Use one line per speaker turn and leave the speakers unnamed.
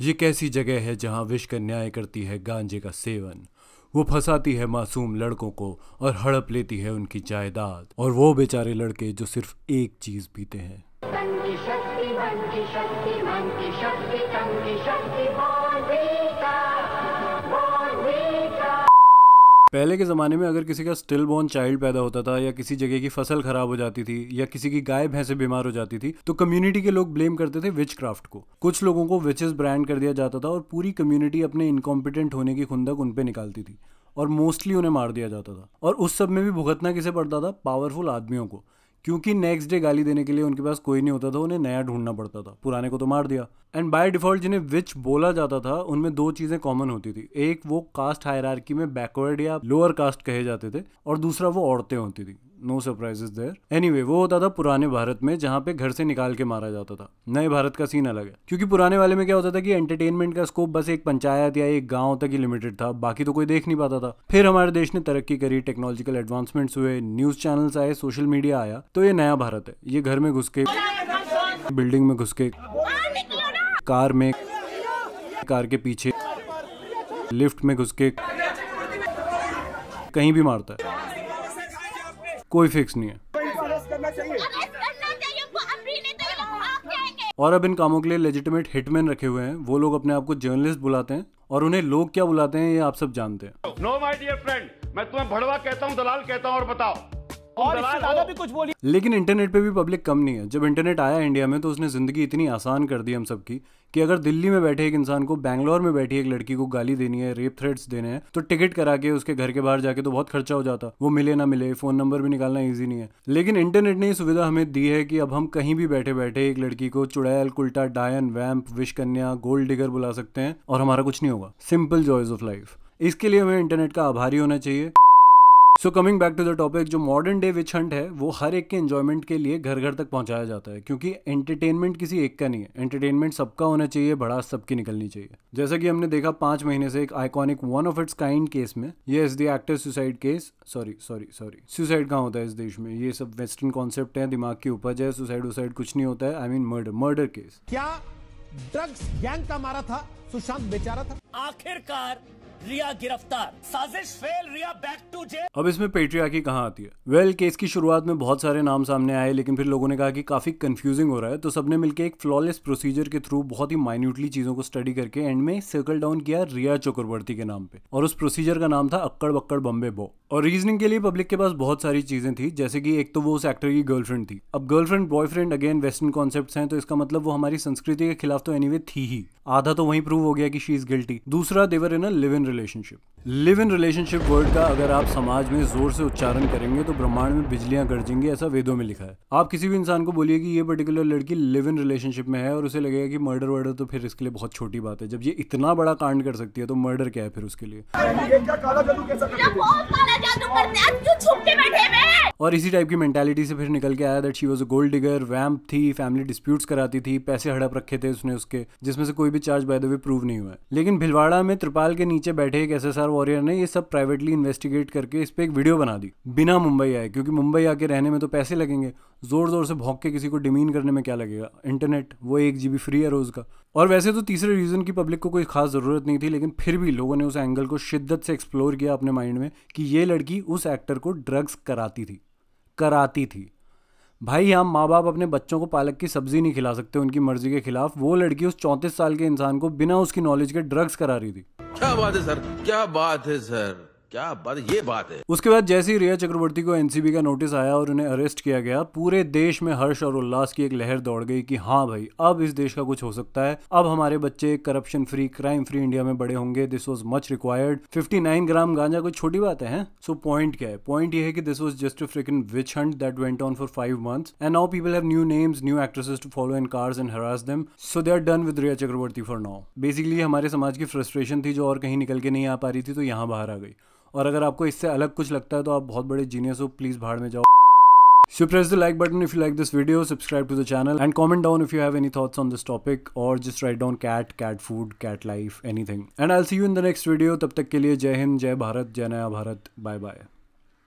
ये कैसी जगह है जहाँ विश्व का न्याय करती है गांजे का सेवन वो फंसाती है मासूम लड़कों को और हड़प लेती है उनकी जायदाद और वो बेचारे लड़के जो सिर्फ एक चीज़ पीते हैं पहले के ज़माने में अगर किसी का स्टिल बोर्न चाइल्ड पैदा होता था या किसी जगह की फसल खराब हो जाती थी या किसी की गाय भैंसे बीमार हो जाती थी तो कम्युनिटी के लोग ब्लेम करते थे विच क्राफ्ट को कुछ लोगों को विचेस ब्रांड कर दिया जाता था और पूरी कम्युनिटी अपने इनकॉम्पिटेंट होने की खुंदक उन पर निकालती थी और मोस्टली उन्हें मार दिया जाता था और उस सब में भी भुगतना किसे पड़ता था पावरफुल आदमियों को क्योंकि नेक्स्ट डे गाली देने के लिए उनके पास कोई नहीं होता था उन्हें नया ढूंढना पड़ता था पुराने को तो मार दिया एंड बाय डिफॉल्ट जिन्हें विच बोला जाता था उनमें दो चीज़ें कॉमन होती थी एक वो कास्ट हायरार्की में बैकवर्ड या लोअर कास्ट कहे जाते थे और दूसरा वो औरतें होती थी नो सरप्राइज देयर एनीवे वो होता था पुराने भारत में जहाँ पे घर से निकाल के मारा जाता था नए भारत का सीन अलग है क्योंकि पुराने वाले में क्या होता था कि एंटरटेनमेंट का स्कोप बस एक पंचायत या एक गाँव तक ही लिमिटेड था बाकी तो कोई देख नहीं पाता था फिर हमारे देश ने तरक्की करी टेक्नोलॉजिकल एडवांसमेंट्स हुए न्यूज चैनल्स आए सोशल मीडिया आया तो ये नया भारत है ये घर में घुस के बिल्डिंग में घुस के कार में कार के पीछे लिफ्ट में घुस के कहीं भी मारता है कोई फिक्स नहीं है और अब इन कामों के लिए लेजिटिमेट हिटमैन रखे हुए हैं वो लोग अपने आप को जर्नलिस्ट बुलाते हैं और उन्हें लोग क्या बुलाते हैं ये आप सब जानते हैं नो माय डियर फ्रेंड मैं तुम्हें भड़वा कहता हूँ दलाल कहता हूँ और बताओ और इससे ज्यादा भी कुछ बोली लेकिन इंटरनेट पे भी पब्लिक कम नहीं है जब इंटरनेट आया इंडिया में तो उसने जिंदगी इतनी आसान कर दी हम सबकी कि अगर दिल्ली में बैठे एक इंसान को बैंगलोर में बैठी एक लड़की को गाली देनी है रेप थ्रेट्स देने हैं तो टिकट करा के उसके घर के बाहर जाके तो बहुत खर्चा हो जाता वो मिले ना मिले फोन नंबर भी निकालना ईजी नहीं है लेकिन इंटरनेट ने ये सुविधा हमें दी है कि अब हम कहीं भी बैठे बैठे एक लड़की को चुड़ैल कुल्टा डायन वैम्प विशकन्या गोल्ड डिगर बुला सकते हैं और हमारा कुछ नहीं होगा सिंपल जॉयज ऑफ लाइफ इसके लिए हमें इंटरनेट का आभारी होना चाहिए so coming back to the topic जो मॉडर्न डे विच हंट है वो हर एक के एंजॉयमेंट के लिए घर घर तक पहुंचाया जाता है क्योंकि एंटरटेनमेंट किसी एक का नहीं है एंटरटेनमेंट सबका होना चाहिए बड़ा सबकी निकलनी चाहिए जैसा कि हमने देखा पांच महीने से एक iconic one of its kind case में ये is the active suicide case sorry sorry sorry suicide कहाँ होता है इस देश में ये सब वेस्टर्न कॉन्सेप्ट है दिमाग की उपज है सुसाइड वुसाइड कुछ नहीं होता है I mean murder murder case क्या ड्रग्स गैंग का मारा था सुशांत बेचारा था आखिरकार रिया गिरफ्तार साजिश fail Rhea back to jail अब इसमें की कहाँ आती है वेल well, केस की शुरुआत में बहुत सारे नाम सामने आए लेकिन फिर लोगों ने कहा कि काफी कंफ्यूजिंग हो रहा है तो सबने मिलकर एक फ्लॉलेस प्रोसीजर के थ्रू बहुत ही माइन्यूटली चीजों को स्टडी करके एंड में सर्कल डाउन किया रिया चक्रवर्ती के नाम पे और उस प्रोसीजर का नाम था अक्कड़ बक्कड़ बम्बे बो और रीजनिंग के लिए पब्लिक के पास बहुत सारी चीजें थी जैसे कि एक तो वो उस एक्टर की गर्लफ्रेंड थी अब girlfriend boyfriend again western concept हैं तो इसका मतलब वो हमारी संस्कृति के खिलाफ पास तो एनीवे anyway थी ही आधा तो वहीं प्रूव हो गया कि शी इज गिल्टी दूसरा देवर in live in relationship live in relationship word का अगर आप समाज में जोर से उच्चारण करेंगे तो ब्रह्मांड में बिजलियां गरजेंगी ऐसा वेदों में लिखा है आप किसी भी इंसान को बोलिए कि ये पर्टिकुलर लड़की लिव इन रिलेशनशिप में है और उसे लगेगा कि मर्डर वर्डर तो फिर इसके लिए बहुत छोटी बात है जब ये इतना बड़ा कांड कर सकती है तो मर्डर क्या है फिर उसके लिए और इसी टाइप की मैंटेलिटी से फिर निकल के आया that she was a gold digger vamp थी फैमिली डिस्प्यूट्स कराती थी पैसे हड़प रखे थे उसने उसके जिसमें से कोई भी charge by the way prove नहीं हुआ है लेकिन भिलवाड़ा में त्रिपाल के नीचे बैठे एक एस वॉरियर ने ये सब प्राइवेटली इन्वेस्टिगेट करके इस पर एक वीडियो बना दी बिना मुंबई आए क्योंकि मुंबई आके रहने में तो पैसे लगेंगे जोर जोर से भोंक के किसी को डिमीन करने में क्या लगेगा इंटरनेट वो एक जीबी फ्री है रोज़ का और वैसे तो तीसरे रीज़न की पब्लिक को कोई खास ज़रूरत नहीं थी लेकिन फिर भी लोगों ने उस एंगल को शिद्दत से एक्सप्लोर किया अपने माइंड में कि ये लड़की उस एक्टर को ड्रग्स कराती थी कराती थी भाई हम माँ बाप अपने बच्चों को पालक की सब्ज़ी नहीं खिला सकते उनकी मर्जी के खिलाफ वो लड़की उस चौंतीस साल के इंसान को बिना उसकी नॉलेज के ड्रग्स करा रही थी क्या बात है सर क्या बात है सर क्या बात ये बात है उसके बाद जैसे ही रिया चक्रवर्ती को एनसीबी का नोटिस आया और उन्हें अरेस्ट किया गया पूरे देश में हर्ष और उल्लास की एक लहर दौड़ गई कि हाँ भाई अब इस देश का कुछ हो सकता है अब हमारे बच्चे corruption free crime free India में बड़े होंगे this was much required fifty gram गांजा कोई छोटी बात है सो पॉइंट क्या है पॉइंट ये है कि this was just freak in witch hunt that went on for five month and now people have new names new actresses to follow in cars and harass them so they are done with Rhea Chakraborty for now basically हमारे समाज की frustration थी जो और कहीं निकल के नहीं आ पा रही थी तो यहाँ बाहर आ गई और अगर आपको इससे अलग कुछ लगता है तो आप बहुत बड़े जीनियस हो प्लीज़ भाड़ में जाओ so press the like button if you like this video subscribe to the channel and comment down if you have any thoughts on this topic और just write down cat cat food cat life anything and I see you in the next video तब तक के लिए जय हिंद जय भारत जय नया Bharat bye bye